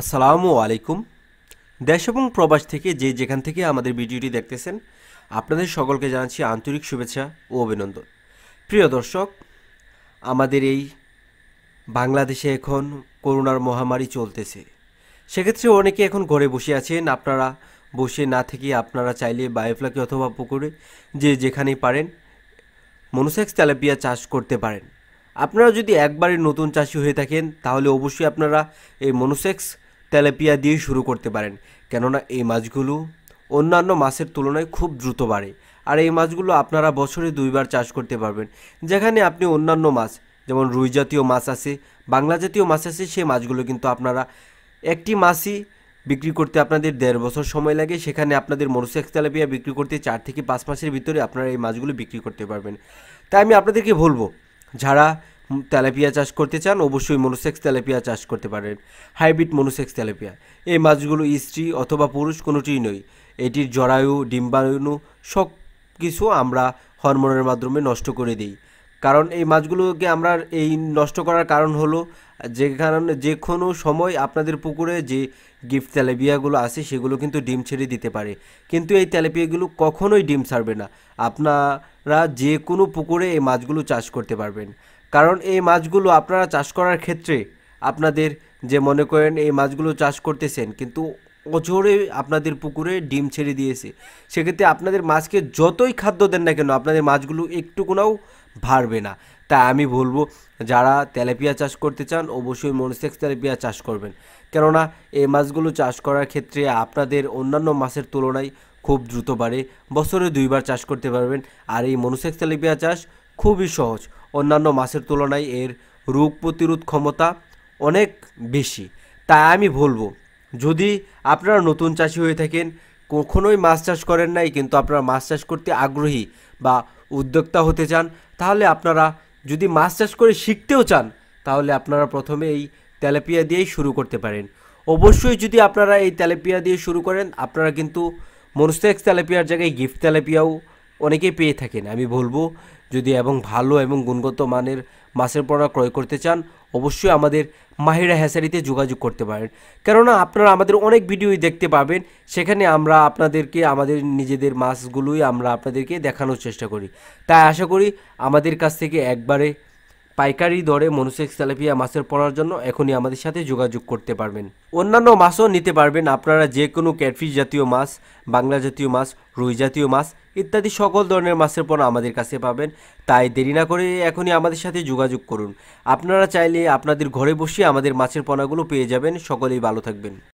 আসসালামু আলাইকুম দেশ এবং প্রবাস থেকে যে যেখান থেকে আমাদের ভিডিওটি দেখতেছেন আপনাদের সকলকে জানাচ্ছি আন্তরিক শুভেচ্ছা ও অভিনন্দন প্রিয় দর্শক আমাদের এই বাংলাদেশে এখন করোনার মহামারী চলতেছে সেক্ষেত্রে অনেকে এখন ঘরে বসে আছেন আপনারা বসে না থেকে আপনারা চাইলে বায়োফ্লাকে অথবা পুকুরে যে যেখানেই পারেন মনোসেক্স তেলাপিয়া চাষ করতে পারেন আপনারা যদি একবারে নতুন চাষি হয়ে থাকেন তাহলে অবশ্যই আপনারা এই মনোসেক্স তেলাপিয়া দিয়ে শুরু করতে পারেন কেননা এই মাছগুলো অন্যান্য মাছের তুলনায় খুব দ্রুত বাড়ে আর এই মাছগুলো আপনারা বছরে দুইবার চাষ করতে পারবেন যেখানে আপনি অন্যান্য মাছ যেমন রুই জাতীয় মাছ আছে বাংলা জাতীয় মাছ আছে সেই মাছগুলো কিন্তু আপনারা একটি মাছই বিক্রি করতে আপনাদের দেড় বছর সময় লাগে সেখানে আপনাদের মরুসেক্স তেলাপিয়া বিক্রি করতে চার থেকে পাঁচ মাসের ভিতরে আপনারা এই মাছগুলো বিক্রি করতে পারবেন তাই আমি আপনাদেরকে বলবো যারা তেলাপিয়া চাষ করতে চান অবশ্যই মনোসেক্স তেলাপিয়া চাষ করতে পারেন হাইব্রিড মনোসেক্স তেলাপিয়া এই মাছগুলো স্ত্রী অথবা পুরুষ কোনোটিই নয় এটির জরায়ু ডিম্বায়ু সব কিছু আমরা হরমোনের মাধ্যমে নষ্ট করে দিই কারণ এই মাছগুলোকে আমরা এই নষ্ট করার কারণ হলো যে কারণে যে কোনো সময় আপনাদের পুকুরে যে গিফট তেলাপিয়াগুলো আছে সেগুলো কিন্তু ডিম ছেড়ে দিতে পারে কিন্তু এই তেলাপিয়াগুলো কখনোই ডিম ছাড়বে না আপনারা যে কোনো পুকুরে এই মাছগুলো চাষ করতে পারবেন কারণ এই মাছগুলো আপনারা চাষ করার ক্ষেত্রে আপনাদের যে মনে করেন এই মাছগুলো চাষ করতেছেন কিন্তু অজোরে আপনাদের পুকুরে ডিম ছেড়ে দিয়েছে সেক্ষেত্রে আপনাদের মাছকে যতই খাদ্য দেন না কেন আপনাদের মাছগুলো একটুকুনাও ভারবে না তাই আমি বলবো যারা তেলাপিয়া চাষ করতে চান অবশ্যই মনসেক্স তেলাপিয়া চাষ করবেন কেননা এই মাছগুলো চাষ করার ক্ষেত্রে আপনাদের অন্যান্য মাছের তুলনায় খুব দ্রুত বাড়ে বছরে দুইবার চাষ করতে পারবেন আর এই মনুসেক্স তেলাপিয়া চাষ খুবই সহজ অন্যান্য মাছের তুলনায় এর রোগ প্রতিরোধ ক্ষমতা অনেক বেশি তাই আমি বলবো যদি আপনারা নতুন চাষি হয়ে থাকেন কখনোই মাছ চাষ করেন নাই কিন্তু আপনারা মাছ চাষ করতে আগ্রহী বা উদ্যোক্তা হতে চান তাহলে আপনারা যদি মাছ চাষ করে শিখতেও চান তাহলে আপনারা প্রথমে এই তেলাপিয়া দিয়েই শুরু করতে পারেন অবশ্যই যদি আপনারা এই তেলাপিয়া দিয়ে শুরু করেন আপনারা কিন্তু মনস্তেক্স তেলাপিয়ার জায়গায় গিফট তেলাপিয়াও অনেকেই পেয়ে থাকেন আমি বলবো যদি এবং ভালো এবং গুণগত মানের মাছের পোনা ক্রয় করতে চান অবশ্যই আমাদের মাহিরা হ্যাসারিতে যোগাযোগ করতে পারেন কেননা আপনারা আমাদের অনেক ভিডিওই দেখতে পাবেন সেখানে আমরা আপনাদেরকে আমাদের নিজেদের মাছগুলোই আমরা আপনাদেরকে দেখানোর চেষ্টা করি তাই আশা করি আমাদের কাছ থেকে একবারে পাইকারি দরে মনুসেক্স তেলাপিয়া মাছের পড়ার জন্য এখনই আমাদের সাথে যোগাযোগ করতে পারবেন অন্যান্য মাছও নিতে পারবেন আপনারা যে কোনো ক্যাটফিশ জাতীয় মাছ বাংলা জাতীয় মাছ রুই জাতীয় মাছ ইত্যাদি সকল ধরনের মাছের পণ্য আমাদের কাছে পাবেন তাই দেরি না করে এখনই আমাদের সাথে যোগাযোগ করুন আপনারা চাইলে আপনাদের ঘরে বসে আমাদের মাছের পণাগুলো পেয়ে যাবেন সকলেই ভালো থাকবেন